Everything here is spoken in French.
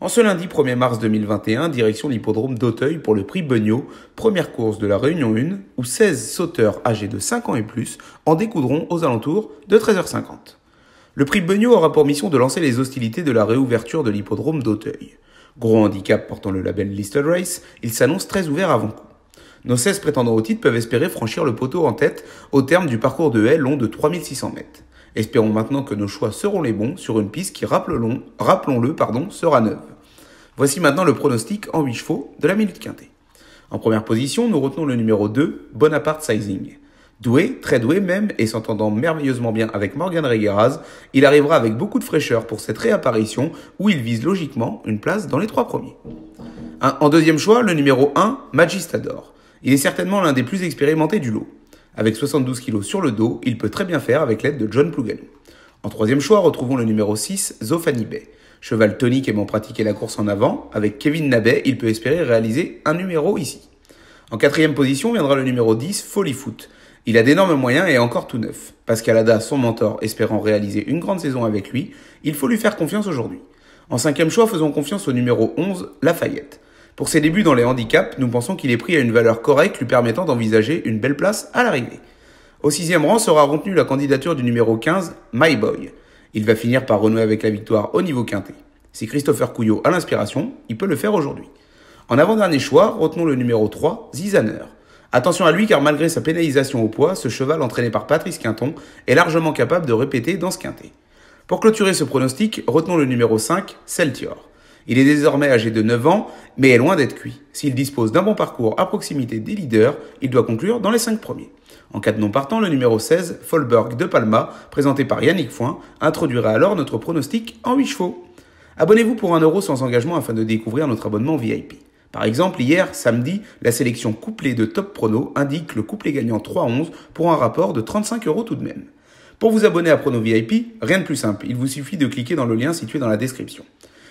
En ce lundi 1er mars 2021, direction l'hippodrome d'Auteuil pour le prix Beugnot, première course de la Réunion 1, où 16 sauteurs âgés de 5 ans et plus en découdront aux alentours de 13h50. Le prix Beugnot aura pour mission de lancer les hostilités de la réouverture de l'hippodrome d'Auteuil. Gros handicap portant le label Listed Race, il s'annonce très ouvert avant coup. Nos 16 prétendants au titre peuvent espérer franchir le poteau en tête au terme du parcours de haie long de 3600 mètres. Espérons maintenant que nos choix seront les bons sur une piste qui, rappelons-le, pardon, sera neuve. Voici maintenant le pronostic en 8 chevaux de la minute quintée. En première position, nous retenons le numéro 2, Bonaparte Sizing. Doué, très doué même, et s'entendant merveilleusement bien avec Morgan Regueras, il arrivera avec beaucoup de fraîcheur pour cette réapparition où il vise logiquement une place dans les trois premiers. En deuxième choix, le numéro 1, Magistador. Il est certainement l'un des plus expérimentés du lot. Avec 72 kg sur le dos, il peut très bien faire avec l'aide de John Plouganou. En troisième choix, retrouvons le numéro 6, Zofani Bay. Cheval tonique aimant pratiquer la course en avant, avec Kevin Nabet, il peut espérer réaliser un numéro ici. En quatrième position viendra le numéro 10, Folly Foot. Il a d'énormes moyens et est encore tout neuf. Pascal Ada, son mentor, espérant réaliser une grande saison avec lui, il faut lui faire confiance aujourd'hui. En cinquième choix, faisons confiance au numéro 11, Lafayette. Pour ses débuts dans les handicaps, nous pensons qu'il est pris à une valeur correcte lui permettant d'envisager une belle place à l'arrivée. Au sixième rang sera retenue la candidature du numéro 15, My Boy. Il va finir par renouer avec la victoire au niveau quintet. Si Christopher Couillot a l'inspiration, il peut le faire aujourd'hui. En avant-dernier choix, retenons le numéro 3, Zizaner. Attention à lui car malgré sa pénalisation au poids, ce cheval entraîné par Patrice Quinton est largement capable de répéter dans ce quintet. Pour clôturer ce pronostic, retenons le numéro 5, Celtior. Il est désormais âgé de 9 ans, mais est loin d'être cuit. S'il dispose d'un bon parcours à proximité des leaders, il doit conclure dans les 5 premiers. En cas de non partant, le numéro 16, Folberg de Palma, présenté par Yannick Foin, introduira alors notre pronostic en 8 chevaux. Abonnez-vous pour 1 euro sans engagement afin de découvrir notre abonnement VIP. Par exemple, hier, samedi, la sélection couplée de Top Prono indique le couplet gagnant 3-11 pour un rapport de 35 euros tout de même. Pour vous abonner à Prono VIP, rien de plus simple, il vous suffit de cliquer dans le lien situé dans la description.